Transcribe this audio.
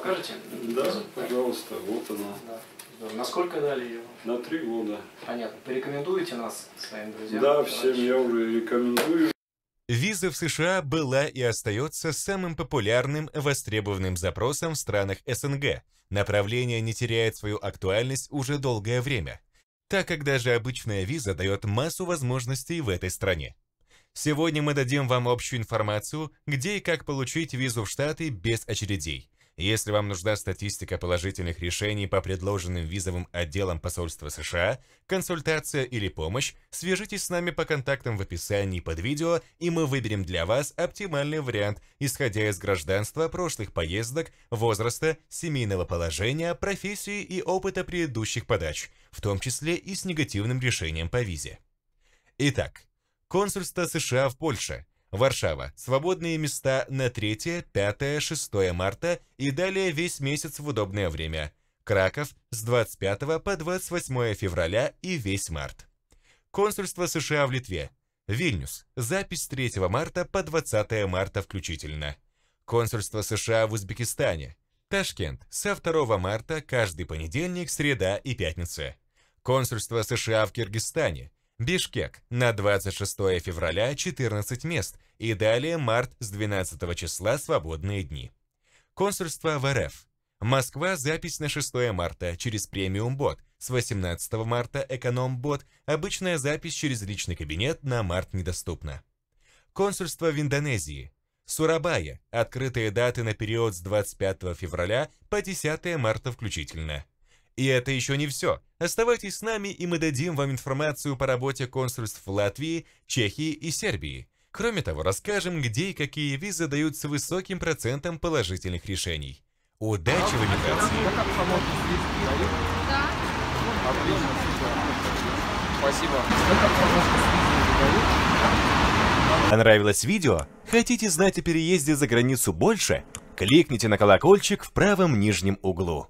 Покажите. Да, пожалуйста, вот она. Да. Насколько дали ее? На три года. Понятно. Порекомендуете нас своим друзьям? Да, товарищам? всем я уже рекомендую. Виза в США была и остается самым популярным востребованным запросом в странах СНГ. Направление не теряет свою актуальность уже долгое время, так как даже обычная виза дает массу возможностей в этой стране. Сегодня мы дадим вам общую информацию, где и как получить визу в Штаты без очередей – если вам нужна статистика положительных решений по предложенным визовым отделам посольства США, консультация или помощь, свяжитесь с нами по контактам в описании под видео, и мы выберем для вас оптимальный вариант, исходя из гражданства, прошлых поездок, возраста, семейного положения, профессии и опыта предыдущих подач, в том числе и с негативным решением по визе. Итак, консульство США в Польше – Варшава. Свободные места на 3, 5, 6 марта и далее весь месяц в удобное время. Краков с 25 по 28 февраля и весь март. Консульство США в Литве. Вильнюс. Запись 3 марта по 20 марта включительно. Консульство США в Узбекистане. Ташкент. Со 2 марта каждый понедельник, среда и пятница. Консульство США в Киргизстане. Бишкек на 26 февраля 14 мест и далее март с 12 числа свободные дни. Консульство в РФ. Москва, запись на 6 марта через премиум-бот, с 18 марта эконом-бот, обычная запись через личный кабинет на март недоступна. Консульство в Индонезии. Сурабая. Открытые даты на период с 25 февраля по 10 марта включительно. И это еще не все. Оставайтесь с нами, и мы дадим вам информацию по работе консульств в Латвии, Чехии и Сербии. Кроме того, расскажем, где и какие визы дают с высоким процентом положительных решений. Удачи в иммиграции! Спасибо. Понравилось видео? Хотите знать о переезде за границу больше? Кликните на колокольчик в правом нижнем углу.